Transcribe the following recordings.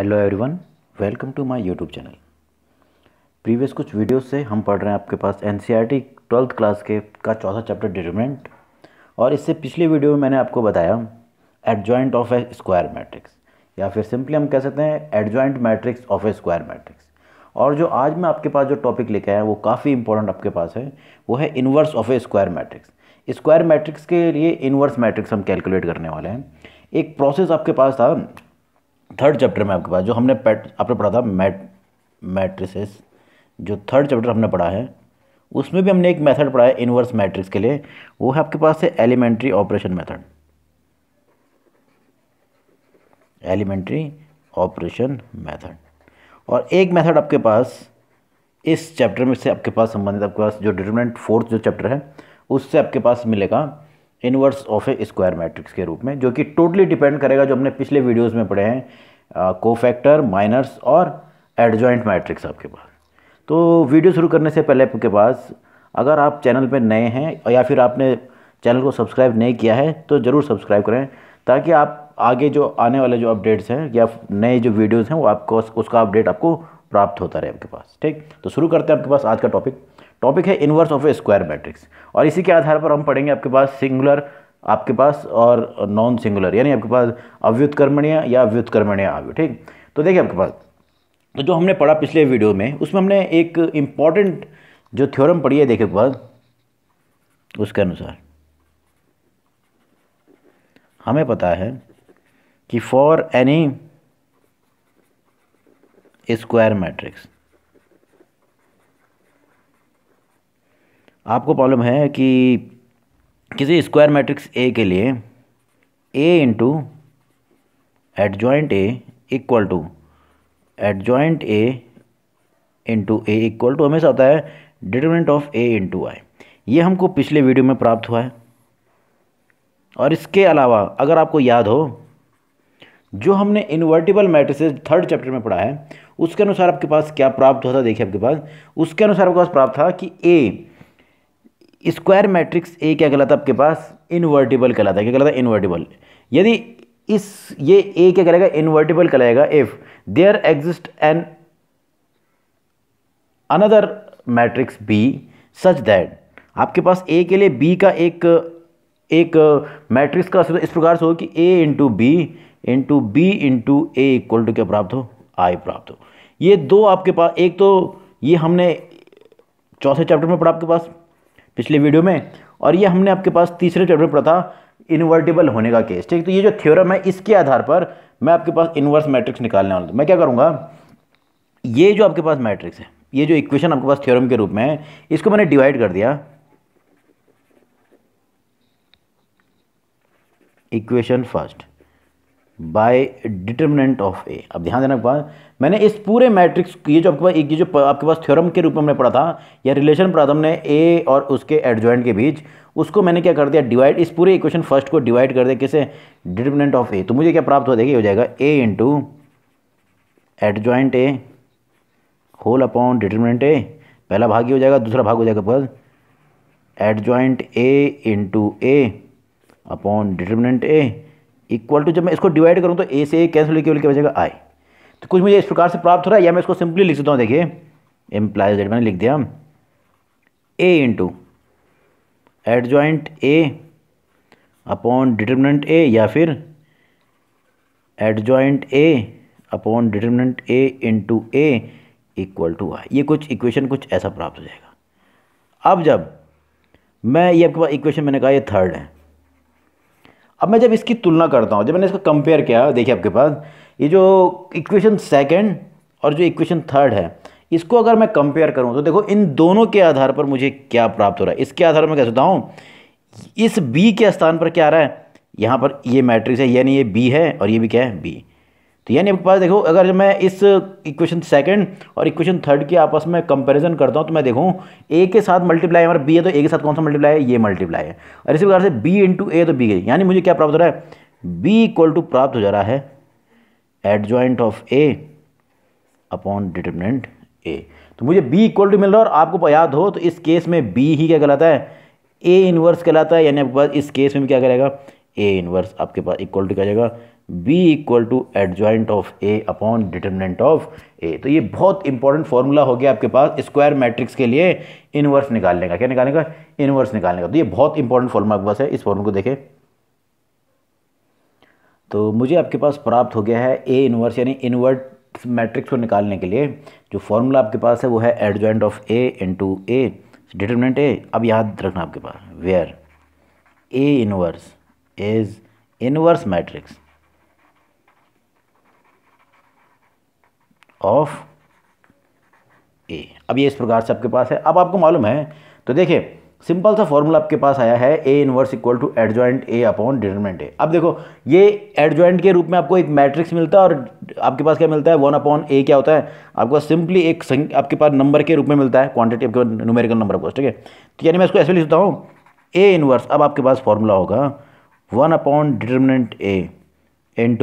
hello everyone welcome to my YouTube channel previous कुछ videos से हम पढ़ रहे हैं आपके पास N C R T twelfth class के का चौथा चैप्टर डिटरमिनेंट और इससे पिछले वीडियो में मैंने आपको बताया adjoint of a square matrix या फिर सिंपली हम कह सकते हैं adjoint matrix of a square matrix और जो आज मैं आपके पास जो टॉपिक लेके आया वो काफ़ी इंपॉर्टेंट आपके पास है वो है inverse of a square matrix square matrix के लिए इन्वर्स मैट्रिक्स हम कैलकुलेट करने वाले हैं एक प्रोसेस आपके पास था थर्ड चैप्टर में आपके पास जो हमने पैट आपने पढ़ा था मैट मैट्रिसेस जो थर्ड चैप्टर हमने पढ़ा है उसमें भी हमने एक मेथड पढ़ा है इनवर्स मैट्रिक्स के लिए वो है आपके पास है elementary operation method elementary operation method और एक मेथड आपके पास इस चैप्टर में से आपके पास संबंधित आपके पास जो डिटर्मिनेंट फोर्थ जो चैप्टर है उससे आपके पास मिलेगा inverse of a square matrix के रूप में जो कि टोटली डिपेंड करेगा जो हमने पिछले वीडियोस में पढ़े हैं को फैक्टर माइनर्स और एडजॉइंट मैट्रिक्स आपके पास तो वीडियो शुरू करने से पहले आपके पास अगर आप चैनल पर नए हैं या फिर आपने चैनल को सब्सक्राइब नहीं किया है तो ज़रूर सब्सक्राइब करें ताकि आप आगे जो आने वाले जो अपडेट्स हैं या नए जो वीडियोज़ हैं वो आपको उसका अपडेट आपको प्राप्त होता रहे आपके पास ठीक तो शुरू करते हैं आपके पास आज का टॉपिक टॉपिक है inverse of a square matrix और इसी के आधार पर हम पढ़ेंगे आपके पास सिंगुलर आपके पास और नॉन सिंगुलर यानी आपके पास अव्युत्कर्मणीय या अव्युत्कर्मणीय आव्यु ठीक तो देखिए आपके पास तो जो हमने पढ़ा पिछले वीडियो में उसमें हमने एक इम्पॉर्टेंट जो थ्योरम पढ़ी है देखे के पास उसके अनुसार हमें पता है कि फॉर एनी स्क्वायर मैट्रिक्स आपको प्रॉब्लम है कि किसी स्क्वायर मैट्रिक्स ए के लिए A into adjoint A equal to adjoint A into A equal to हमेशा आता है determinant of A into I ये हमको पिछले वीडियो में प्राप्त हुआ है और इसके अलावा अगर आपको याद हो जो हमने इन्वर्टिबल मैट्रिसेस थर्ड चैप्टर में पढ़ा है उसके अनुसार आपके पास क्या प्राप्त हुआ था देखिए आपके पास उसके अनुसार आपके पास प्राप्त था कि ए स्क्वायर मैट्रिक्स ए क्या कहलाता है आपके पास इन्वर्टिबल कहलाता है क्या कहलाता है इन्वर्टिबल यदि इस ये ए क्या कहलाएगा इन्वर्टिबल कहलाएगा if there exist an another matrix B such that आपके पास ए के लिए बी का एक एक मैट्रिक्स का इस प्रकार से हो कि A into B into B into A equal to क्या प्राप्त हो आई प्राप्त हो ये दो आपके पास एक तो ये हमने चौथे चैप्टर में पढ़ा आपके पास पिछले वीडियो में और ये हमने आपके पास तीसरे चैप्टर में पढ़ा था इन्वर्टेबल होने का केस ठीक तो ये जो थ्योरम है इसके आधार पर मैं आपके पास इन्वर्स मैट्रिक्स निकालने वाला हूँ मैं क्या करूँगा ये जो आपके पास मैट्रिक्स है ये जो इक्वेशन आपके पास थ्योरम के रूप में है इसको मैंने डिवाइड कर दिया equation first by determinant of A अब ध्यान देना बाद मैंने इस पूरे मैट्रिक्स ये जो आपके पास एक ये जो आपके पास थ्योरम के रूप में हमने पढ़ा था या रिलेशन पढ़ा था हमने ए और उसके एडजॉइंट के बीच उसको मैंने क्या कर दिया डिवाइड इस पूरे इक्वेशन फर्स्ट को डिवाइड कर दिया किसे डिटर्मिनेंट ऑफ ए तो मुझे क्या प्राप्त हो देखिए हो जाएगा A into adjoint A whole upon determinant A पहला भाग ही हो जाएगा दूसरा भाग हो जाएगा बस adjoint A into A upon determinant A equal to जब मैं इसको डिवाइड करूँ तो ए से ए कैंसिल होकर के बचेगा आई तो कुछ मुझे इस प्रकार से प्राप्त हो रहा है या मैं इसको सिंपली लिख देता हूँ देखिए एम्प्लाई जेड मैंने लिख दिया A into adjoint A upon determinant A या फिर adjoint A upon determinant A into A equal to I ये कुछ इक्वेशन कुछ ऐसा प्राप्त हो जाएगा अब जब मैं ये आपके पास इक्वेशन मैंने कहा ये थर्ड है अब मैं जब इसकी तुलना करता हूँ जब मैंने इसको कंपेयर किया देखिए आपके पास ये जो इक्वेशन सेकेंड और जो इक्वेशन थर्ड है इसको अगर मैं कंपेयर करूँ तो देखो इन दोनों के आधार पर मुझे क्या प्राप्त हो रहा है इसके आधार पर मैं कह सकता हूँ इस बी के स्थान पर क्या आ रहा है यहाँ पर ये मैट्रिक्स है यानी ये बी है और ये भी क्या है बी तो यानी आपके पास देखो अगर मैं इस इक्वेशन सेकंड और इक्वेशन थर्ड के आपस में कंपैरिजन करता हूँ तो मैं देखूँ ए के साथ मल्टीप्लाई हमारा बी है तो ए के साथ कौन सा मल्टीप्लाई है ये मल्टीप्लाई है और इसी प्रकार से बी इंटू ए तो बी गई यानी मुझे क्या प्राप्त हो रहा है बी इक्वल टू प्राप्त हो जा रहा है adjoint of A upon determinant A तो मुझे बी इक्वल टू मिल रहा है और आपको याद हो तो इस केस में बी ही क्या कहलाता है ए इनवर्स कहलाता है यानी आपके पास इस केस में भी क्या करेगा ए इनवर्स आपके पास इक्वल टू क्या जाएगा B equal to adjoint of A upon determinant of A तो ये बहुत इंपॉर्टेंट फॉर्मूला हो गया आपके पास स्क्वायर मैट्रिक्स के लिए इनवर्स निकालने का क्या निकालने का इनवर्स निकालने का तो ये बहुत इंपॉर्टेंट फॉर्मूला आपके पास है इस फॉर्मूले को देखें तो मुझे आपके पास प्राप्त हो गया है ए इनवर्स यानी इनवर्ट मैट्रिक्स को निकालने के लिए जो फॉर्मूला आपके पास है वो है adjoint of A into A determinant A अब याद रखना आपके पास where A inverse is inverse matrix of A अब ये इस प्रकार से आपके पास है अब आपको मालूम है तो देखिए सिंपल सा फॉर्मूला आपके पास आया है A inverse equal to adjoint A upon determinant A अब देखो ये एडजॉइंट के रूप में आपको एक मैट्रिक्स मिलता है और आपके पास क्या मिलता है वन अपॉन ए क्या होता है आपको सिंपली एक संख्या आपके पास नंबर के रूप में मिलता है क्वांटिटी आपके पास न्यूमेरिकल नंबर आपको ठीक है तो यानी मैं इसको ऐसे लिखता हूँ ए इनवर्स अब आपके पास फॉर्मूला होगा वन अपॉन डिटर्मिनेंट ए एड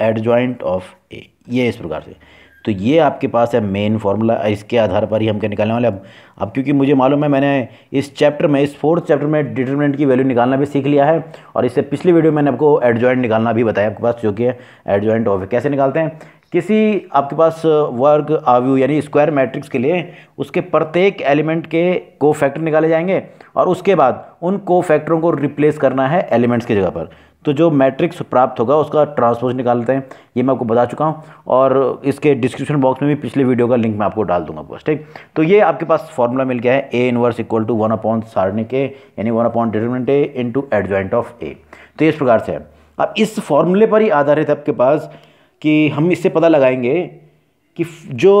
एडजॉइंट ऑफ ए ये इस प्रकार से तो ये आपके पास है मेन फार्मूला इसके आधार पर ही हम क्या निकालने वाले अब अब क्योंकि मुझे मालूम है मैंने इस चैप्टर में इस फोर्थ चैप्टर में डिटर्मिनेंट की वैल्यू निकालना भी सीख लिया है और इससे पिछली वीडियो में मैंने आपको एडजॉइंट निकालना भी बताया आपके पास जो कि है एडजॉइंट ऑफ कैसे निकालते हैं किसी आपके पास वर्ग आव्यू यानी स्क्वायर मैट्रिक्स के लिए उसके प्रत्येक एलिमेंट के को फैक्टर निकाले जाएंगे और उसके बाद उन को फैक्टरों को रिप्लेस करना है एलिमेंट्स की जगह पर तो जो मैट्रिक्स प्राप्त होगा उसका ट्रांसपोज निकालते हैं ये मैं आपको बता चुका हूँ और इसके डिस्क्रिप्शन बॉक्स में भी पिछले वीडियो का लिंक मैं आपको डाल दूंगा बस ठीक तो ये आपके पास फॉर्मूला मिल गया है A inverse equal to one upon सारणिक ए यानी one upon determinant A into adjoint of A तो इस प्रकार से है अब इस फॉर्मूले पर ही आधारित आपके पास कि हम इससे पता लगाएंगे कि जो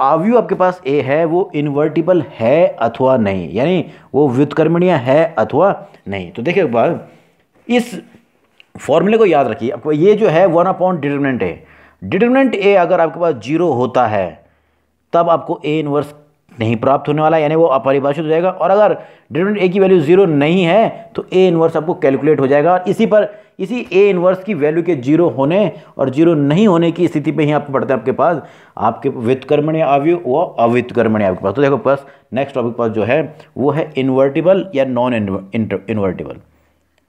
आव्यू आपके पास ए है वो इन्वर्टिबल है अथवा नहीं यानी वो व्युतकर्मणीय है अथवा नहीं तो देखिए एक इस फॉर्मूले को याद रखिए आपको ये जो है one upon determinant A determinant A अगर आपके पास जीरो होता है तब आपको ए इनवर्स नहीं प्राप्त होने वाला यानी वो अपरिभाषित हो जाएगा और अगर डिटर्मिनेंट ए की वैल्यू जीरो नहीं है तो ए इनवर्स आपको कैलकुलेट हो जाएगा इसी पर इसी ए इन्वर्स की वैल्यू के जीरो होने और जीरो नहीं होने की स्थिति पे ही आप पढ़ते हैं आपके पास आपके या अवयव व अव्युतकर्मण्य आपके पास तो देखो पास नेक्स्ट टॉपिक पास जो है वो है इन्वर्टिबल या नॉन इन्वर्टिबल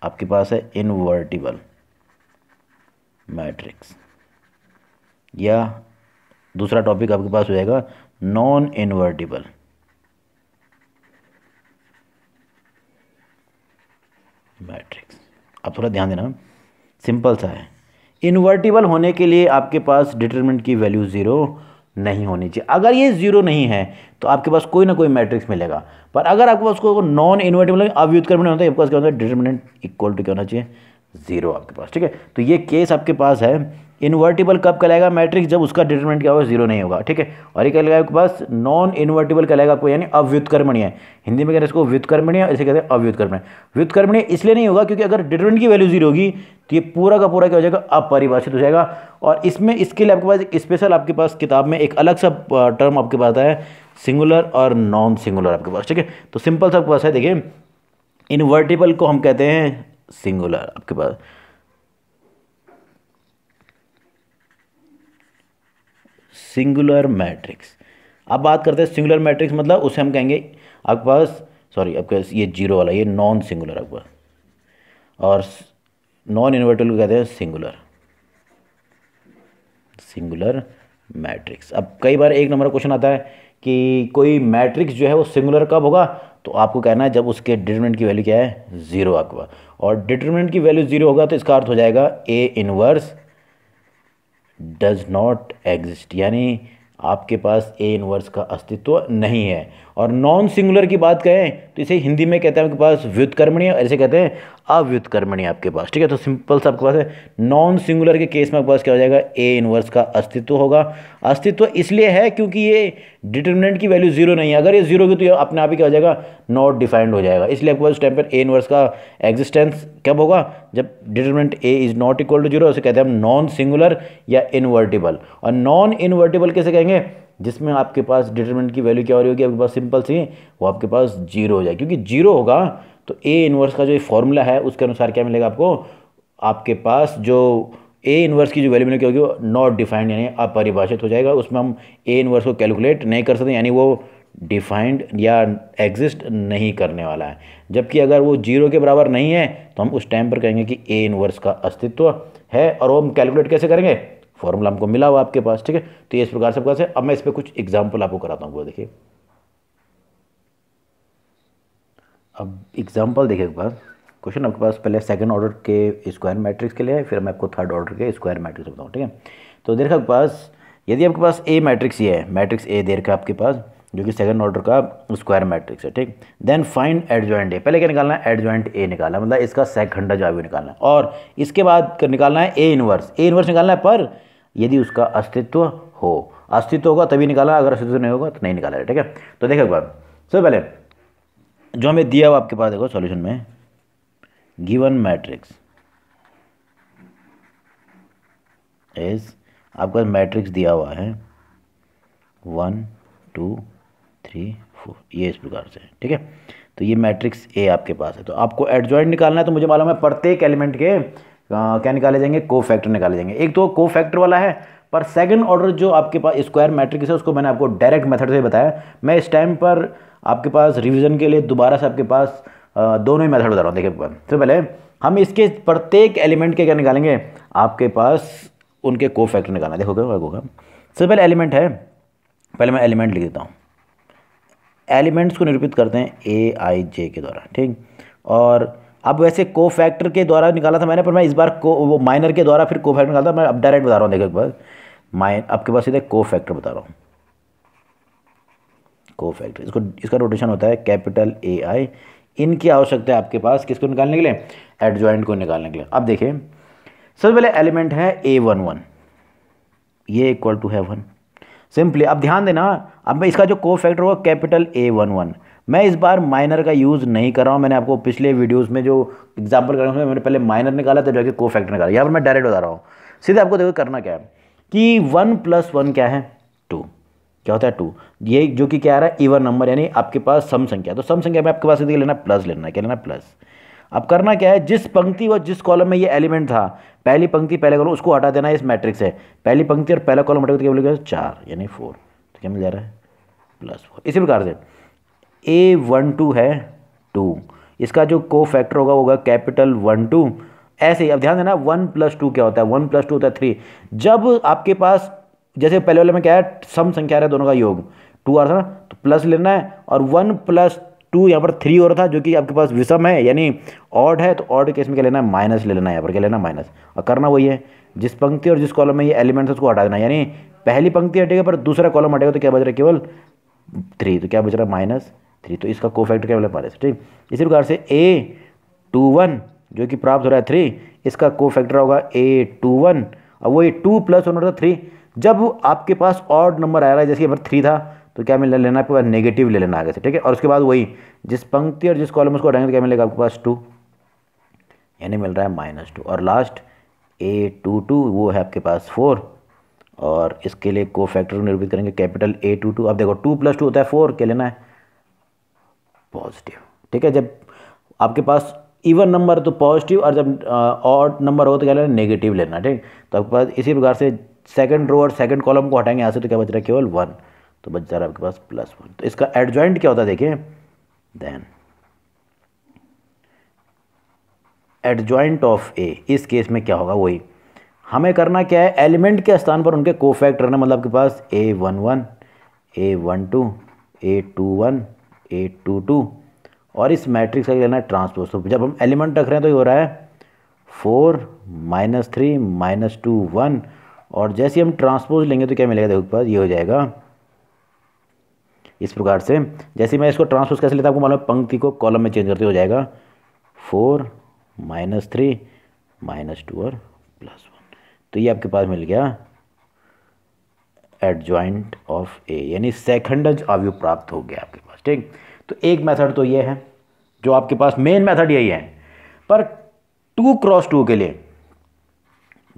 आपके पास है इन्वर्टिबल मैट्रिक्स या दूसरा टॉपिक आपके पास हो जाएगा नॉन इन्वर्टिबल मैट्रिक्स आप थोड़ा ध्यान देना सिंपल सा है इन्वर्टिबल होने के लिए आपके पास डिटर्मेंट की वैल्यू ज़ीरो नहीं होनी चाहिए अगर ये ज़ीरो नहीं है तो आपके पास कोई ना कोई मैट्रिक्स मिलेगा पर अगर आपके पास कोई नॉन इन्वर्टिबल अव्युत्क्रमण होता है आपके पास क्या होता है डिटर्मिनेंट इक्वल टू क्या होना चाहिए ज़ीरो आपके पास ठीक है तो ये केस आपके पास है इन्वर्टिबल कब कहलाएगा मैट्रिक्स जब उसका डिटरमिनेंट क्या होगा जीरो नहीं होगा ठीक है और ये कहलाएगा आपके पास नॉन इन्वर्टिबल कहलाएगा आपको यानी अव्युत्कर्मणीय हिंदी में कहते हैं इसको व्युत्कर्मणीय इसे कहते हैं अव्युत्कर्मणीय व्युत्कर्मणीय इसलिए नहीं होगा क्योंकि अगर डिटरमिनेंट की वैल्यू जीरो होगी तो ये पूरा का पूरा क्या हो जाएगा अपरिभाषित हो जाएगा और इसमें इसके लिए आपके पास एक स्पेशल आपके पास किताब में एक अलग सा टर्म आपके पास आता है सिंगुलर और नॉन सिंगुलर आपके पास ठीक है तो सिंपल सा आपके पास है देखिए इन्वर्टिबल को हम कहते हैं सिंगुलर आपके पास सिंगुलर मैट्रिक्स अब बात करते हैं सिंगुलर मैट्रिक्स मतलब उसे हम कहेंगे आपके पास सॉरी आपके पास ये जीरो वाला ये नॉन सिंगुलर आपके पास और नॉन इन्वर्टेबल को कहते हैं सिंगुलर सिंगुलर मैट्रिक्स अब कई बार एक नंबर क्वेश्चन आता है कि कोई मैट्रिक्स जो है वो सिंगुलर कब होगा तो आपको कहना है जब उसके डिटर्मिनेंट की वैल्यू क्या है ज़ीरो आपका और डिटर्मिनेंट की वैल्यू ज़ीरो होगा तो इसका अर्थ हो जाएगा A inverse does not exist यानी आपके पास ए इनवर्स का अस्तित्व नहीं है और नॉन सिंगुलर की बात कहें तो इसे हिंदी में कहते हैं आपके पास व्युतकर्मणीय ऐसे कहते हैं अव्युतकर्मणीय आपके पास ठीक है तो सिंपल सा आपके पास है नॉन सिंगुलर के केस में आपके पास क्या हो जाएगा ए इनवर्स का अस्तित्व होगा अस्तित्व इसलिए है क्योंकि ये डिटर्मिनेंट की वैल्यू जीरो नहीं है अगर ये जीरो होगी तो ये अपने आप ही क्या हो जाएगा नॉट डिफाइंड हो जाएगा इसलिए आपके पास उस टाइम पर ए इनवर्स का एग्जिस्टेंस कब होगा जब determinant A is not equal to zero उसे कहते हैं हम नॉन सिंगुलर या इन्वर्टिबल और नॉन इन्वर्टिबल कैसे कहेंगे जिसमें आपके पास डिटर्मेंट की वैल्यू क्या हो रही होगी आपके पास सिंपल सी वो आपके पास जीरो हो जाए क्योंकि जीरो होगा तो ए इन्वर्स का जो फॉर्मूला है उसके अनुसार क्या मिलेगा आपको आपके पास जो ए इन्वर्स की जो वैल्यू मिलेगी होगी वो नॉट डिफाइंड यानी अपरिभाषित हो जाएगा उसमें हम ए इन्वर्स को कैलकुलेट नहीं कर सकते यानी वो डिफाइंड या एग्जिस्ट नहीं करने वाला है जबकि अगर वो जीरो के बराबर नहीं है तो हम उस टाइम पर कहेंगे कि ए इन्वर्स का अस्तित्व है और वो हम कैलकुलेट कैसे करेंगे फॉर्मूला हमको मिला हुआ आपके पास ठीक है तो ये इस प्रकार से आपका से अब मैं इस पर कुछ एग्जाम्पल आपको कराता हूँ देखिए अब एग्जाम्पल देखिए एक बार क्वेश्चन आपके पास पहले सेकंड ऑर्डर के स्क्वायर मैट्रिक्स के लिए है फिर मैं आपको थर्ड ऑर्डर के स्क्वायर मैट्रिक्स बताऊँ ठीक है तो देखा आपके पास यदि आपके पास ए मैट्रिक्स ये है मैट्रिक्स ए देखा आपके पास जो कि सेकंड ऑर्डर का स्क्वायर मैट्रिक्स है ठीक देन फाइंड ज्वाइंट ए पहले क्या निकालना है ज्वाइंट ए निकालना है मतलब इसका सेकंड जो है निकालना है और इसके बाद निकालना है ए इनवर्स ए इनवर्स निकालना है पर यदि उसका अस्तित्व हो अस्तित्व होगा तभी निकाला अगर अस्तित्व नहीं होगा तो नहीं निकाला ठीक है तो देखो एक बार सबसे पहले जो हमें दिया हुआ आपके पास देखो सॉल्यूशन में गिवन मैट्रिक्स इज आपका मैट्रिक्स दिया हुआ है वन टू थ्री फोर ये इस प्रकार से ठीक है तो ये मैट्रिक्स ए आपके पास है तो आपको एडजॉइंट निकालना है तो मुझे मालूम है प्रत्येक एलिमेंट के क्या निकाले जाएंगे को फैक्टर निकाले जाएंगे एक तो को फैक्टर वाला है पर सेकंड ऑर्डर जो आपके पास स्क्वायर मैट्रिक्स है उसको मैंने आपको डायरेक्ट मेथड से बताया मैं इस टाइम पर आपके पास रिविजन के लिए दोबारा से आपके पास दोनों ही मेथड बता रहा हूँ देखिए सबसे पहले हम इसके प्रत्येक एलिमेंट के क्या निकालेंगे आपके पास उनके को फैक्टर निकालना देखोगे होगा सबसे पहले एलिमेंट है पहले मैं एलिमेंट लिख देता हूँ एलिमेंट्स को निरूपित करते हैं ए आई जे के द्वारा ठीक और अब वैसे को फैक्टर के द्वारा निकाला था मैंने पर मैं इस बार को वो माइनर के द्वारा फिर को फैक्टर निकाला था मैं अब डायरेक्ट बता रहा हूँ देखो एक बार माइन आपके पास सीधे को फैक्टर बता रहा हूँ को फैक्टर इसको इसका रोटेशन होता है कैपिटल ए आई इनकी आवश्यकता है आपके पास किसको निकालने के लिए एडजॉइंट को निकालने के लिए अब देखें सबसे पहले एलिमेंट है ए वन वन ये इक्वल टू है वन सिंपली अब ध्यान देना अब मैं इसका जो को फैक्टर होगा कैपिटल ए वन वन मैं इस बार माइनर का यूज़ नहीं कर रहा हूँ मैंने आपको पिछले वीडियोस में जो एग्जांपल करा उसमें मैंने पहले माइनर निकाला था कि को फैक्टर निकाला यहाँ पर मैं डायरेक्ट बता रहा हूँ सीधे आपको देखो करना क्या है कि वन प्लस वन क्या है टू क्या होता है टू ये जो कि क्या आ रहा है इवन नंबर यानी आपके पास सम संख्या तो सम संख्या में आपके पास सीधे लेना प्लस लेना है क्या लेना प्लस अब करना क्या है जिस पंक्ति और जिस कॉलम में ये एलिमेंट था पहली पंक्ति पहले कॉलम उसको हटा देना है इस मैट्रिक्स से पहली पंक्ति और पहला कॉलम हटा देते क्या बोलेगा चार यानी फोर तो क्या मिल जा रहा है प्लस फोर इसी प्रकार से ए वन टू है टू इसका जो को फैक्टर होगा होगा कैपिटल वन टू ऐसे ही अब ध्यान देना वन प्लस टू क्या होता है वन प्लस टू होता है थ्री जब आपके पास जैसे पहले वाले में क्या है सम संख्या है दोनों का योग टू आ रहा था ना तो प्लस लेना है और वन प्लस टू यहाँ पर थ्री और था जो कि आपके पास विषम है यानी ऑड है तो ऑड केस में क्या लेना है माइनस ले लेना है यहाँ पर क्या लेना माइनस और करना वही है जिस पंक्ति और जिस कॉलम में ये एलिमेंट्स उसको हटा देना यानी पहली पंक्ति हटेगा पर दूसरा कॉलम हटेगा तो क्या बच रहा है केवल थ्री तो क्या बच रहा है माइनस थ्री तो इसका को फैक्टर क्या वाला मतलब माइनस ठीक इसी प्रकार से ए टू वन जो कि प्राप्त हो रहा है थ्री इसका को फैक्टर होगा ए टू वन और वही टू प्लस वन होता थ्री जब आपके पास ऑड नंबर आ रहा है जैसे अगर थ्री था तो क्या मिल लेना आपके पास नेगेटिव ले लेना आगे से ठीक है और उसके बाद वही जिस पंक्ति और जिस कॉलम उसको हटाएंगे तो क्या मिलेगा आपके पास टू यानी मिल रहा है माइनस टू और लास्ट ए टू टू वो है आपके पास फोर और इसके लिए को फैक्टर निरूपित करेंगे कैपिटल ए टू टू अब देखो टू प्लस टू होता है फोर क्या लेना है पॉजिटिव ठीक है जब आपके पास इवन नंबर तो पॉजिटिव और जब ऑड नंबर हो तो क्या लेना नेगेटिव लेना ठीक तो आपके पास इसी प्रकार से सेकंड रो और सेकंड कॉलम को हटाएंगे यहाँ से तो क्या बच रहा है केवल वन तो बच जा रहा है आपके पास प्लस वन तो इसका एडजॉइंट क्या होता है देखिए देन एडजॉइंट ऑफ ए इस केस में क्या होगा वही हमें करना क्या है एलिमेंट के स्थान पर उनके कोफैक्ट करना मतलब आपके पास A one one A one two A two one A two two और इस मैट्रिक्स का लेना है ट्रांसपोज तो जब हम एलिमेंट रख रहे हैं तो ये हो रहा है four minus three minus two one और जैसे हम ट्रांसपोज लेंगे तो क्या मिलेगा देखो पास ये हो जाएगा इस प्रकार से जैसे मैं इसको ट्रांसपोज कैसे लेता आपको मालूम है पंक्ति को कॉलम में चेंज करते हो जाएगा four minus three minus two और प्लस वन तो ये आपके पास मिल गया एडजॉइंट ऑफ ए यानी सेकंड अवयव प्राप्त हो गया आपके पास ठीक तो एक मेथड तो ये है जो आपके पास मेन मेथड यही है पर टू क्रॉस टू के लिए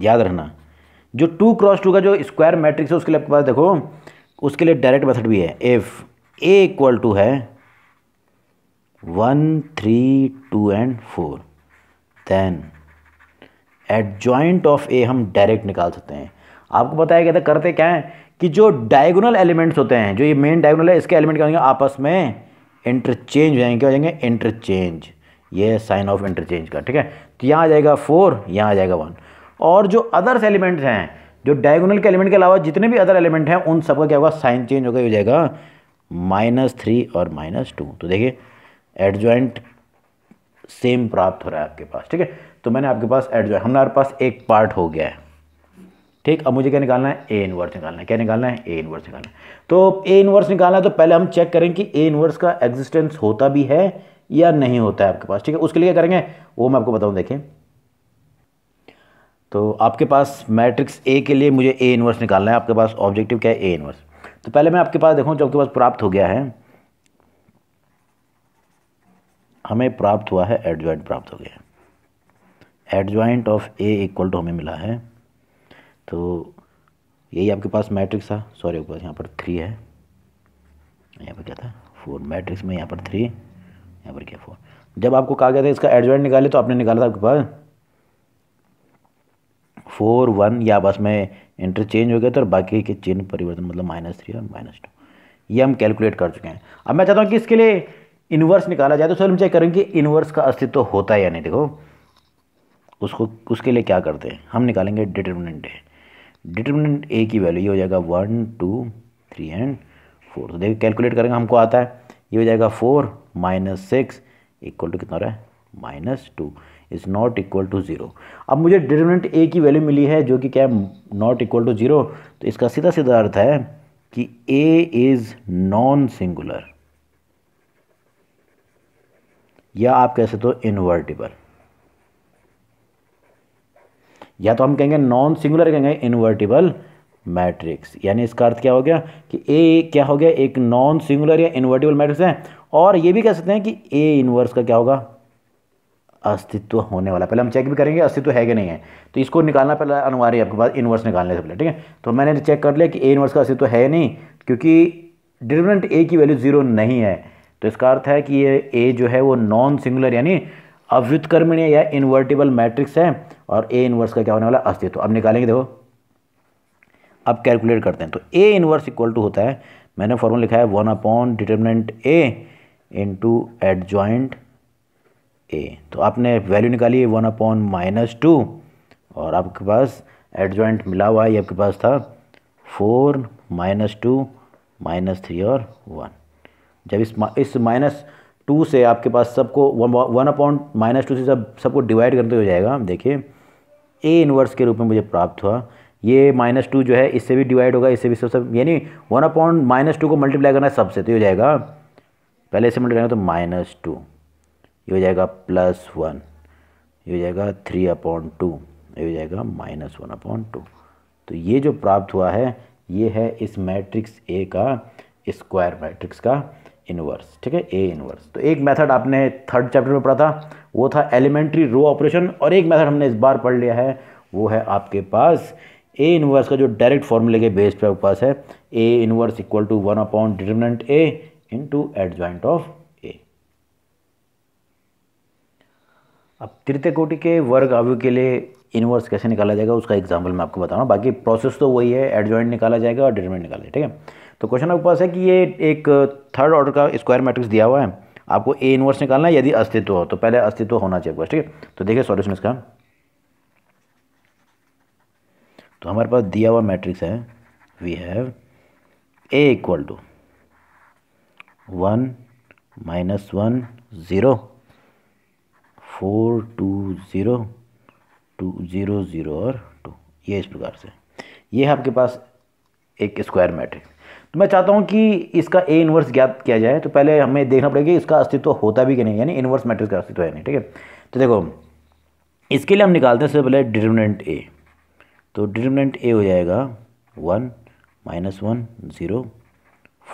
याद रखना जो टू क्रॉस टू का जो स्क्वायर मैट्रिक्स है उसके लिए आपके पास देखो उसके लिए डायरेक्ट मेथड भी है इफ़ ए इक्वल टू है one three two and four then adjoint of A हम डायरेक्ट निकाल सकते हैं आपको बताया गया था करते क्या है कि जो डायगोनल एलिमेंट्स होते हैं जो ये मेन डायगोनल है इसके एलिमेंट क्या होंगे आपस में इंटरचेंज हो जाएंगे क्या हो जाएंगे इंटरचेंज ये साइन ऑफ इंटरचेंज का ठीक है तो यहाँ आ जाएगा फोर यहाँ आ जाएगा वन और जो अदर्स एलिमेंट्स हैं जो डायगोनल के एलिमेंट के अलावा जितने भी अदर एलिमेंट हैं उन सबका क्या होगा साइन चेंज होगा हो जाएगा माइनस थ्री और माइनस टू तो देखिए एडजॉइंट सेम प्राप्त हो रहा है आपके पास ठीक है तो मैंने आपके पास एडजॉइंट हमारे पास एक पार्ट हो गया है ठीक अब मुझे क्या निकालना है ए इनवर्स निकालना है क्या निकालना है ए इनवर्स निकालना है तो ए इनवर्स निकालना है तो पहले हम चेक करें कि ए इनवर्स का एग्जिस्टेंस होता भी है या नहीं होता है आपके पास ठीक है उसके लिए क्या करेंगे वो मैं आपको बताऊँ देखें तो आपके पास मैट्रिक्स ए के लिए मुझे ए इनवर्स निकालना है आपके पास ऑब्जेक्टिव क्या है ए इनवर्स तो पहले मैं आपके पास देखूँ जो आपके पास प्राप्त हो गया है हमें प्राप्त हुआ है एडजॉइंट प्राप्त हो गया है adjoint of A equal to हमें मिला है तो यही आपके पास मैट्रिक्स था सॉरी आपके पास यहाँ पर थ्री है यहाँ पर क्या था फोर मैट्रिक्स में यहाँ पर थ्री यहाँ पर क्या फोर जब आपको कहा गया था इसका एडजॉइंट निकाले तो आपने निकाला था आपके पास फोर वन या बस में इंटरचेंज हो गया था और बाकी के चिन्ह परिवर्तन मतलब माइनस थ्री और माइनस टू ये हम कैलकुलेट कर चुके हैं अब मैं चाहता हूँ कि इसके लिए इन्वर्स निकाला जाए तो सर हम चेक करेंगे कि इन्वर्स का अस्तित्व तो होता है या नहीं देखो उसको उसके लिए क्या करते हैं हम निकालेंगे डिटर्मिनेंट है डिटर्मिनेंट ए की वैल्यू ये हो जाएगा one two three and four तो देखिए कैलकुलेट करेंगे हमको आता है ये हो जाएगा four minus six equal to कितना हो रहा है minus two is not equal to zero अब मुझे डिटर्मिनेंट ए की वैल्यू मिली है जो कि क्या है नॉट इक्वल टू ज़ीरो तो इसका सीधा सीधा अर्थ है कि ए इज़ नॉन सिंगुलर या आप कह सकते हो इन्वर्टिबल या तो हम कहेंगे नॉन सिंगुलर कहेंगे इन्वर्टिबल मैट्रिक्स यानी इसका अर्थ क्या हो गया कि ए क्या हो गया एक नॉन सिंगुलर या इन्वर्टिबल मैट्रिक्स है और ये भी कह सकते हैं कि ए इन्वर्स का क्या होगा अस्तित्व होने वाला पहले हम चेक भी करेंगे अस्तित्व है कि नहीं है तो इसको निकालना पहले अनिवार्य है आपके पास इनवर्स निकालने से पहले ठीक है तो मैंने चेक कर लिया कि ए इन्वर्स का अस्तित्व है नहीं क्योंकि डिटर्मिनेंट ए की वैल्यू ज़ीरो नहीं है तो इसका अर्थ है कि ये ए जो है वो नॉन सिंगुलर यानी अव्युतकर्मणीय या इन्वर्टिबल मैट्रिक्स है और ए इन्वर्स का क्या होने वाला अस्तित्व अब निकालेंगे देखो अब कैलकुलेट करते हैं तो ए इन्वर्स इक्वल टू होता है मैंने फॉर्मूला लिखा है one upon determinant A into adjoint A तो आपने वैल्यू निकाली है वन अपॉन माइनस टू और आपके पास एड ज्वाइंट मिला हुआ है आपके पास था four minus two minus three और वन जब इस माइनस टू से आपके पास सबको वन अपॉइंट माइनस टू से सब सबको डिवाइड करते हो जाएगा देखिए ए इनवर्स के रूप में मुझे प्राप्त हुआ ये माइनस टू जो है इससे भी डिवाइड होगा इससे भी सब सब यानी वन अपॉइंट माइनस टू को मल्टीप्लाई करना है सबसे तो हो जाएगा पहले से मल्टीप्लाई तो माइनस टू ये हो जाएगा प्लस वन ये हो जाएगा थ्री अपॉइंट टू ये हो जाएगा माइनस वन अपॉइंट टू तो ये जो प्राप्त हुआ है ये है इस मैट्रिक्स ए का स्क्वायर मैट्रिक्स का इनवर्स ठीक है ए इनवर्स तो एक मेथड आपने थर्ड चैप्टर में पढ़ा था वो था एलिमेंट्री रो ऑपरेशन और एक मेथड हमने इस बार पढ़ लिया है वो है आपके पास ए इनवर्स का जो डायरेक्ट फॉर्मूले के बेस पे आपके पास है A inverse equal to one upon determinant A into of A अब तृतीय कोटि के वर्ग आयु के लिए इनवर्स कैसे निकाला जाएगा उसका एग्जाम्पल मैं आपको बता रहा हूँ बाकी प्रोसेस तो वही है एडजॉइंट निकाला जाएगा और डिटर्मिनेंट निकाला जाएगा ठीक है तो क्वेश्चन आपके पास है कि ये एक थर्ड ऑर्डर का स्क्वायर मैट्रिक्स दिया हुआ है आपको ए इनवर्स निकालना है यदि अस्तित्व हो तो पहले अस्तित्व होना चाहिए ठीक है तो देखिए सॉल्यूशन इसका तो हमारे पास दिया हुआ मैट्रिक्स है we have A equal to one minus one zero four two zero two zero zero और टू ये इस प्रकार से ये है आपके पास एक स्क्वायर मैट्रिक्स तो मैं चाहता हूँ कि इसका ए इन्वर्स ज्ञात किया जाए तो पहले हमें देखना पड़ेगा कि इसका अस्तित्व होता भी कि नहीं यानी इन्वर्स मैट्रिक्स का अस्तित्व है नहीं ठीक है तो देखो इसके लिए हम निकालते हैं सबसे पहले डिटर्मिनेंट ए तो डिटर्मिनेंट ए हो जाएगा one minus one zero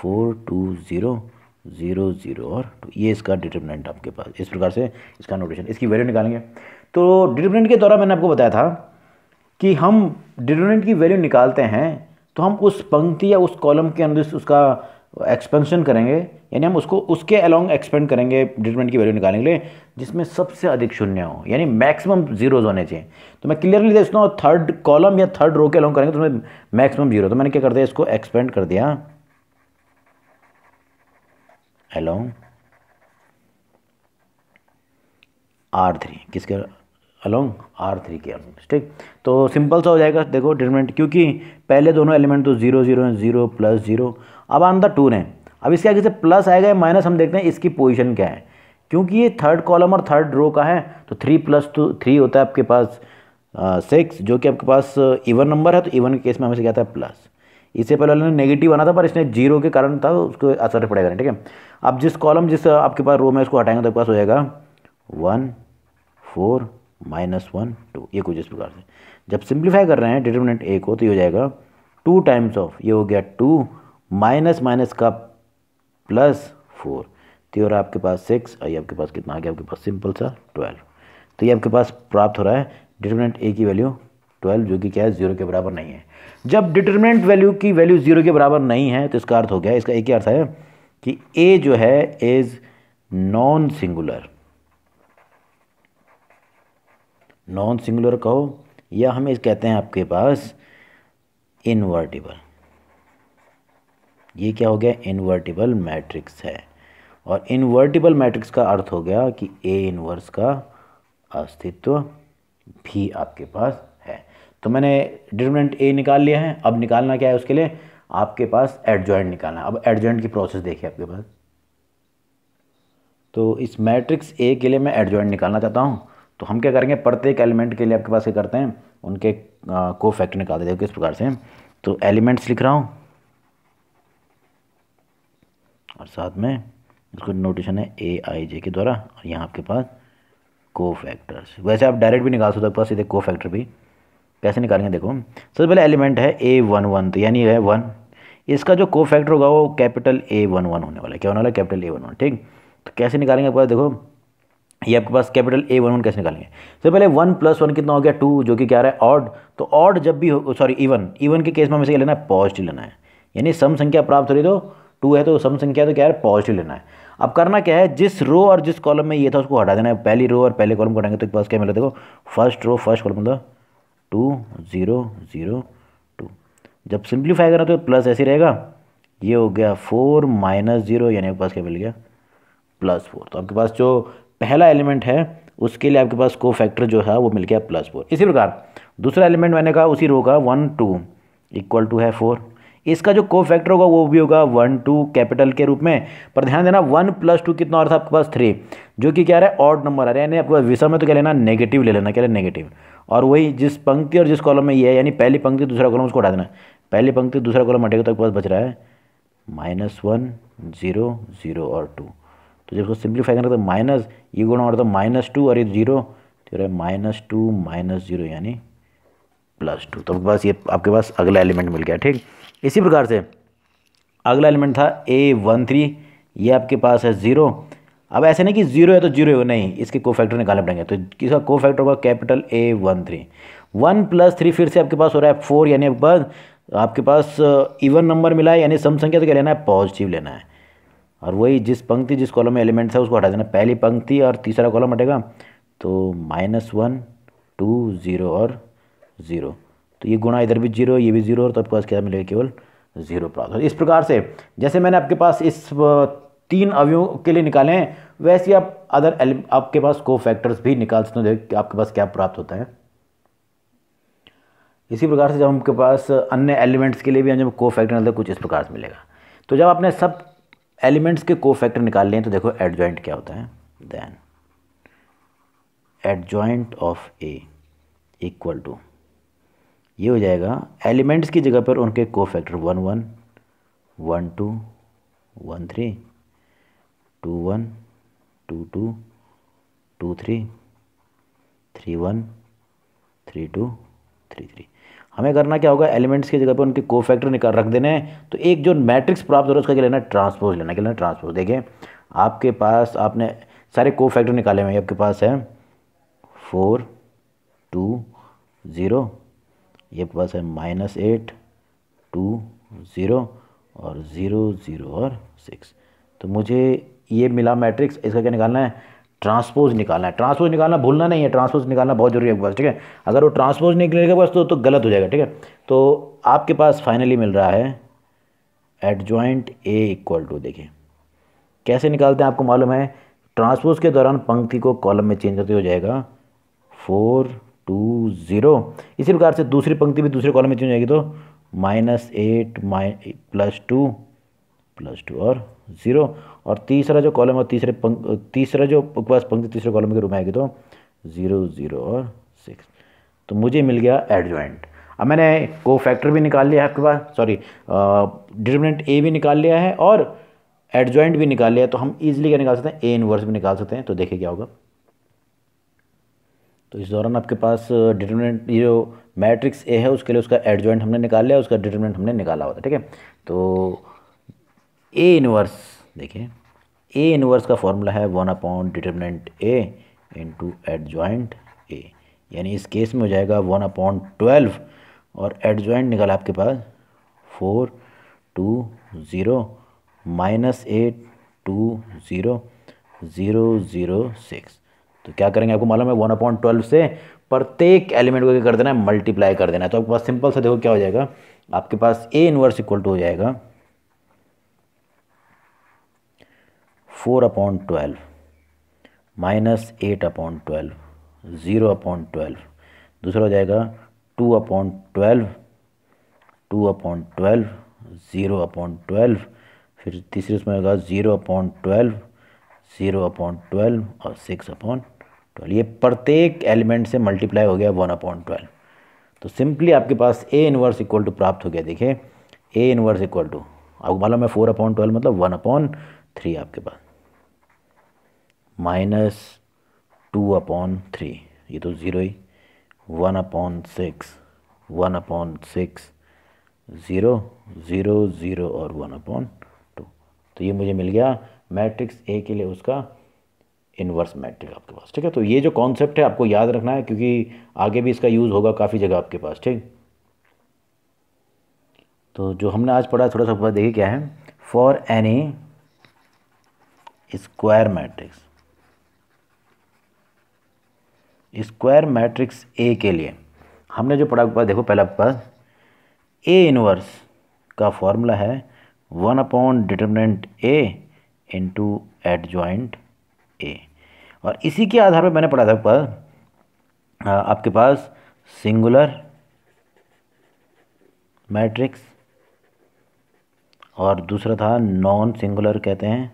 four two zero zero zero और तो ये इसका डिटर्मिनेंट आपके पास इस प्रकार से इसका नोटेशन इसकी वैल्यू निकालेंगे तो डिटर्मिनेंट के द्वारा मैंने आपको बताया था कि हम डिटर्मिनेंट की वैल्यू निकालते हैं तो हम उस पंक्ति या उस कॉलम के अंदर उसका एक्सपेंशन करेंगे यानी हम उसको उसके अलॉन्ग एक्सपेंड करेंगे डिटरमिनेंट की वैल्यू निकालने के लिए जिसमें सबसे अधिक शून्य हो यानी मैक्सिमम जीरोज होने चाहिए तो मैं क्लियरली देखता हूँ थर्ड कॉलम या थर्ड रो के अलॉन्ग करेंगे तो उसमें मैक्सिमम जीरो तो मैंने क्या कर दिया इसको एक्सपेंड कर दिया अलोंग आर थ्री किसके अलोंग आर थ्री के अलोंग ठीक तो सिंपल सा हो जाएगा देखो डिटर्मिनेंट क्योंकि पहले दोनों एलिमेंट तो जीरो जीरो हैं जीरो प्लस जीरो अब आंदा टू ने अब इसके आगे से प्लस आएगा या माइनस हम देखते हैं इसकी पोजिशन क्या है क्योंकि ये थर्ड कॉलम और थर्ड रो का है तो थ्री प्लस टू थ्री होता है आपके पास सिक्स जो कि आपके पास इवन नंबर है तो इवन के केस में हमें क्या था प्लस इससे पहले उन्होंने नेगेटिव आना था पर इसने जीरो के कारण था उसको असर पड़ेगा ठीक है अब जिस कॉलम जिस आपके पास रो में उसको हटाएंगे तो आपके पास हो जाएगा one four minus one two ये कुछ इस प्रकार से जब सिंप्लीफाई कर रहे हैं डिटर्मिनेंट ए को तो ये हो जाएगा टू टाइम्स ऑफ ये हो गया टू माइनस माइनस का प्लस फोर तो और आपके पास सिक्स और ये आपके पास कितना आ गया आपके पास सिंपल सा ट्वेल्व तो ये आपके पास प्राप्त हो रहा है डिटर्मिनेंट ए की वैल्यू ट्वेल्व जो कि क्या है जीरो के बराबर नहीं है जब डिटर्मिनेंट वैल्यू की वैल्यू जीरो के बराबर नहीं है तो इसका अर्थ हो गया इसका एक ही अर्थ है कि ए जो है is non singular non singular कहो या हम इस कहते हैं आपके पास इन्वर्टिबल ये क्या हो गया इन्वर्टिबल मैट्रिक्स है और इन्वर्टिबल मैट्रिक्स का अर्थ हो गया कि ए इन्वर्स का अस्तित्व भी आपके पास है तो मैंने डिटर्मिनेंट ए निकाल लिया है अब निकालना क्या है उसके लिए आपके पास एडजॉइंट निकालना है अब एडजॉइंट की प्रोसेस देखिए आपके पास तो इस मैट्रिक्स ए के लिए मैं एडजॉइंट निकालना चाहता हूँ तो हम क्या करेंगे प्रत्येक एलिमेंट के लिए आपके पास क्या करते हैं उनके को फैक्टर निकाल देते हैं किस प्रकार से तो एलिमेंट्स लिख रहा हूँ और साथ में इसको नोटेशन है ए आई जे के द्वारा और यहाँ आपके पास को फैक्टर्स वैसे आप डायरेक्ट भी निकाल सकते हो आपके पास सीधे को फैक्टर भी कैसे निकालेंगे देखो सबसे पहले एलिमेंट है ए वन वन तो यानी है वन इसका जो को फैक्टर होगा वो कैपिटल ए वन वन होने वाला है क्या होने वाला है कैपिटल ए वन वन ठीक तो कैसे निकालेंगे आपके पास देखो ये आपके पास कैपिटल ए वन वन कैसे निकालेंगे सबसे पहले वन प्लस वन कितना हो गया टू जो कि क्या रहा है ऑड तो ऑड जब भी हो सॉरी इवन इवन के केस में हमें से लेना है पॉजिटिव लेना है यानी सम संख्या प्राप्त हो रही तो टू है तो सम संख्या तो क्या है पॉजिटिव लेना है अब करना क्या है जिस रो और जिस कॉलम में ये था उसको हटा देना है पहली रो और पहले कॉलम को हटाएंगे तो पास क्या मिला देखो फर्स्ट रो फर्स्ट कॉलम था टू ज़ीरो ज़ीरो टू जब सिंप्लीफाई करना तो प्लस ऐसे रहेगा ये हो गया फोर माइनस ज़ीरो यानी आपके पास क्या मिल गया प्लस फोर तो आपके पास जो पहला एलिमेंट है उसके लिए आपके पास को फैक्टर जो है वो मिल गया प्लस फोर इसी प्रकार दूसरा एलिमेंट मैंने कहा उसी रो का वन टू इक्वल टू है फोर इसका जो को फैक्टर होगा वो भी होगा वन टू कैपिटल के रूप में पर ध्यान देना वन प्लस टू कितना और था आपके पास थ्री जो कि क्या रहा है ऑड नंबर आ रहा है यानी आपके पास विषय में तो क्या लेना नेगेटिव ले लेना क्या नेगेटिव और वही जिस पंक्ति और जिस कॉलम में ये है यानी पहली पंक्ति दूसरा कॉलम उसको हटा देना पहली पंक्ति दूसरा कॉलम हटेगा तो आपके पास बच रहा है माइनस वन ज़ीरो ज़ीरो और टू तो जब इसको सिंप्लीफाई करें तो माइनस ये e गुणा हो रहा था माइनस टू और ये जीरो तो रहा है माइनस टू माइनस जीरो यानी प्लस टू तो बस ये आपके पास अगला एलिमेंट मिल गया ठीक इसी प्रकार से अगला एलिमेंट था ए वन थ्री ये आपके पास है ज़ीरो अब ऐसे नहीं कि जीरो है तो जीरो है नहीं इसके को फैक्टर निकालने पड़ेंगे तो किसका को फैक्टर होगा capital A one three one plus three फिर से आपके पास हो रहा है फोर यानी आपके पास आपके पास इवन uh, नंबर मिला है यानी सम संख्या तो क्या लेना है पॉजिटिव लेना है और वही जिस पंक्ति जिस कॉलम में एलिमेंट्स है उसको हटा देना पहली पंक्ति और तीसरा कॉलम हटेगा तो माइनस वन टू ज़ीरो और ज़ीरो तो ये गुणा इधर भी जीरो ये भी जीरो और तो आपके पास क्या मिलेगा केवल जीरो प्राप्त हो इस प्रकार से जैसे मैंने आपके पास इस तीन अवयों के लिए निकाले हैं वैसे आप अदर आपके पास को फैक्टर्स भी निकाल सकते हो कि आपके पास क्या प्राप्त होता है इसी प्रकार से जब हमके पास अन्य एलिमेंट्स के लिए भी हम जब को फैक्टर निकालते कुछ इस प्रकार से मिलेगा तो जब आपने सब एलिमेंट्स के को फैक्टर निकाल लें तो देखो एड जॉइंट क्या होता है then adjoint of A equal to ये हो जाएगा एलिमेंट्स की जगह पर उनके को factor one one one two one three two one two two two three three one three two three three हमें करना क्या होगा एलिमेंट्स की जगह पर उनके को फैक्टर निकाल रख देने हैं तो एक जो मैट्रिक्स प्राप्त हो रहा है उसका क्या लेना है ट्रांसपोज लेना क्या लेना ट्रांसपोज देखें आपके पास आपने सारे को फैक्टर निकाले हुए आपके पास है फोर टू ज़ीरो ये आपके पास है माइनस एट टू ज़ीरो और ज़ीरो ज़ीरो और सिक्स तो मुझे ये मिला मैट्रिक्स इसका क्या निकालना है ट्रांसपोज निकालना है ट्रांसपोज निकालना भूलना नहीं है ट्रांसपोज निकालना बहुत जरूरी है बस ठीक है अगर वो ट्रांसपोज निकलेगा बस तो, तो गलत हो जाएगा ठीक है तो आपके पास फाइनली मिल रहा है adjoint A equal to देखिए कैसे निकालते हैं आपको मालूम है ट्रांसपोज के दौरान पंक्ति को कॉलम में चेंज करते हो जाएगा फोर टू ज़ीरो इसी प्रकार से दूसरी पंक्ति भी दूसरे कॉलम में चेंज हो जाएगी तो माइनस एट माइ प्लस टू प्लस टू और ज़ीरो और तीसरा जो कॉलम और तीसरे पंक् तीसरा जो उपवास पंक्ति तीसरे कॉलम के में आएगी तो ज़ीरो ज़ीरो और सिक्स तो मुझे मिल गया एड अब मैंने को फैक्टर भी निकाल लिया है आपके पास सॉरी डिटर्मिनेंट ए भी निकाल लिया है और एडजॉइंट भी निकाल लिया तो हम ईजिली क्या निकाल सकते हैं ए इनवर्स भी निकाल सकते हैं तो देखिए क्या होगा तो इस दौरान आपके पास डिटर्मिनेंट ये जो मैट्रिक्स ए है उसके लिए उसका एडजॉइंट हमने निकाल लिया उसका डिटर्मिनेंट हमने निकाला होता ठीक है तो ए इनवर्स देखिए ए इनवर्स का फॉर्मूला है one upon determinant A into adjoint A यानी इस केस में हो जाएगा वन अपॉन ट्वेल्व और एडजॉइंट निकाल आपके पास four two zero minus eight two zero zero zero six तो क्या करेंगे आपको मालूम है वन अपॉइंट ट्वेल्व से प्रत्येक एलिमेंट को क्या कर देना है मल्टीप्लाई कर देना है तो आपके पास सिंपल सा देखो क्या हो जाएगा आपके पास ए इनवर्स इक्वल टू हो जाएगा four upon twelve minus eight upon twelve zero upon twelve दूसरा हो जाएगा two upon twelve two upon twelve zero upon twelve फिर तीसरे उसमें होगा zero upon twelve zero upon twelve और सिक्स अपॉन ट्वेल्व ये प्रत्येक एलिमेंट से मल्टीप्लाई हो गया वन अपॉन ट्वेल्व तो सिंपली आपके पास ए इनवर्स इक्वल टू प्राप्त हो गया देखिए ए इनवर्स इक्वल टू आपको मालूम है फोर अपॉन ट्वेल्व मतलब वन अपॉन थ्री आपके पास माइनस टू अपॉन थ्री ये तो ज़ीरो ही one upon six one upon six zero zero zero और वन अपॉन टू तो ये मुझे मिल गया मैट्रिक्स ए के लिए उसका इन्वर्स मैट्रिक आपके पास ठीक है तो ये जो कॉन्सेप्ट है आपको याद रखना है क्योंकि आगे भी इसका यूज़ होगा काफ़ी जगह आपके पास ठीक तो जो हमने आज पढ़ा थोड़ा सा देखिए क्या है for any square matrix square matrix A के लिए हमने जो पढ़ा हुआ देखो पहला पास ए इनवर्स का फॉर्मूला है one upon determinant A into adjoint A और इसी के आधार पर मैंने पढ़ा था पर आपके पास सिंगुलर मैट्रिक्स और दूसरा था नॉन सिंगुलर कहते हैं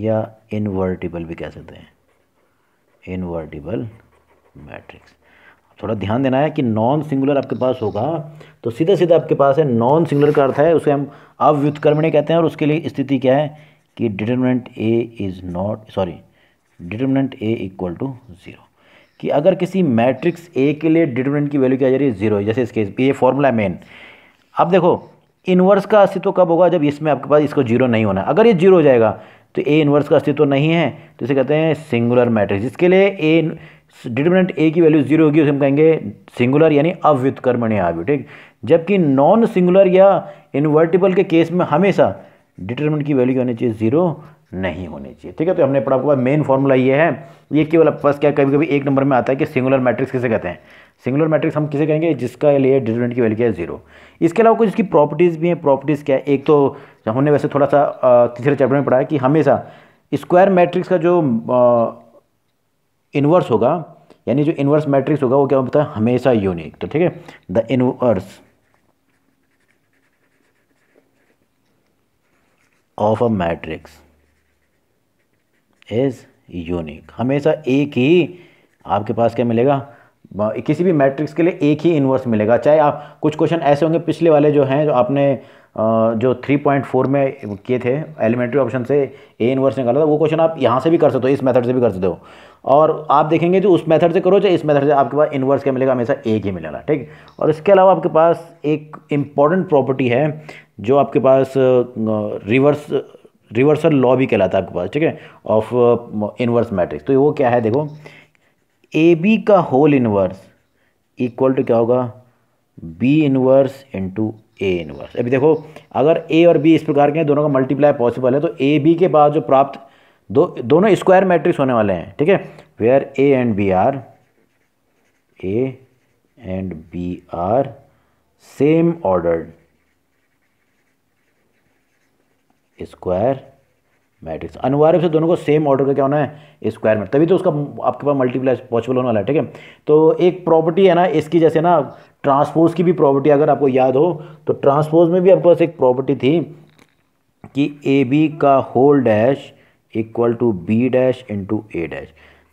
या इनवर्टिबल भी कह सकते हैं इनवर्टिबल मैट्रिक्स थोड़ा ध्यान देना है कि नॉन सिंगुलर आपके पास होगा तो सीधा सीधा आपके पास है नॉन सिंगुलर का अर्थ है उसे हम अव्युत्कर्मणे कहते हैं और उसके लिए स्थिति क्या है कि determinant A is not sorry determinant A equal to zero कि अगर किसी मैट्रिक्स ए के लिए डिटर्मिनेंट की वैल्यू क्या जा रही है ज़ीरो जैसे इसके ये फॉर्मूला है मेन अब देखो इनवर्स का अस्तित्व कब होगा जब इसमें आपके पास इसको जीरो नहीं होना अगर ये जीरो हो जाएगा तो ए इन्वर्स का अस्तित्व नहीं है तो इसे कहते हैं सिंगुलर मैट्रिक्स जिसके लिए ए डिटर्मिनेंट ए की वैल्यू जीरो होगी उसे हम कहेंगे सिंगुलर यानी अव्युत्कर्मणीय आयु ठीक जबकि नॉन सिंगुलर या इन्वर्टिबल के केस में हमेशा डिटर्मिनेंट की वैल्यू होनी चाहिए जीरो नहीं होने चाहिए ठीक है तो हमने पढ़ा आपके मेन फॉर्मूला ये है ये केवल आपके फर्स्ट क्या कभी कभी एक नंबर में आता है कि सिंगुलर मैट्रिक्स किसे कहते हैं सिंगुलर मैट्रिक्स हम किसे कहेंगे जिसका लिए डिटर्मिनेंट की वैल्यू क्या है जीरो इसके अलावा कुछ इसकी प्रॉपर्टीज़ भी हैं प्रॉपर्टीज़ क्या है एक तो हमने वैसे थोड़ा सा तीसरे चैप्टर में पढ़ा है कि हमेशा स्क्वायर मैट्रिक्स का जो इन्वर्स होगा यानी जो इन्वर्स मैट्रिक्स होगा वो क्या होता है हमेशा यूनिक तो ठीक है the inverse of a matrix is unique हमेशा एक ही आपके पास क्या मिलेगा किसी भी मैट्रिक्स के लिए एक ही इन्वर्स मिलेगा चाहे आप कुछ क्वेश्चन ऐसे होंगे पिछले वाले जो हैं जो आपने जो 3.4 में किए थे एलिमेंट्री ऑप्शन से ए इन्वर्स निकाला था वो क्वेश्चन आप यहाँ से भी कर सकते हो इस मेथड से भी कर सकते हो और आप देखेंगे जो उस मेथड से करो चाहे इस मेथड से आपके पास इन्वर्स क्या मिलेगा हमेशा एक ही मिलेगा ठीक और इसके अलावा आपके पास एक इम्पॉर्टेंट प्रॉपर्टी है जो आपके पास रिवर्स रिवर्सल लॉ भी कहलाता है आपके पास ठीक है ऑफ इनवर्स मैट्रिक्स तो वो क्या है देखो ए बी का होल इनवर्स इक्वल टू क्या होगा B inverse into A inverse अभी देखो अगर ए और बी इस प्रकार के हैं दोनों का मल्टीप्लाई पॉसिबल है तो ए बी के बाद जो प्राप्त दो दोनों स्क्वायर मैट्रिक्स होने वाले हैं ठीक है where A and B are A and B are same ordered square matrix अनिवार्य से दोनों को सेम ऑर्डर का क्या होना है स्क्वायर में तभी तो उसका आपके पास मल्टीप्लाई पॉसिबल होने वाला है ठीक है तो एक प्रॉपर्टी है ना इसकी जैसे ना ट्रांसपोज की भी प्रॉपर्टी अगर आपको याद हो तो ट्रांसपोज में भी आपके पास एक प्रॉपर्टी थी कि ए बी का whole dash equal to B dash into A dash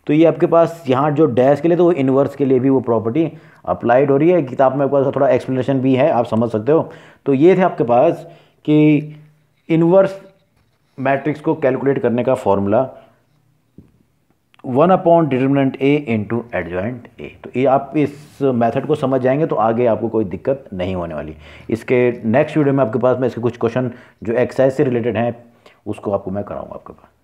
तो ये आपके पास यहाँ जो डैश के लिए तो वो इन्वर्स के लिए भी वो प्रॉपर्टी अप्लाइड हो रही है किताब में आपके पास थोड़ा एक्सप्लेनेशन भी है आप समझ सकते हो तो ये थे आपके पास कि इनवर्स मैट्रिक्स को कैलकुलेट करने का formula one upon determinant A into adjoint A तो ये आप इस मेथड को समझ जाएंगे तो आगे आपको कोई दिक्कत नहीं होने वाली इसके नेक्स्ट वीडियो में आपके पास मैं इसके कुछ क्वेश्चन जो एक्सरसाइज से रिलेटेड हैं उसको आपको मैं कराऊंगा आपके पास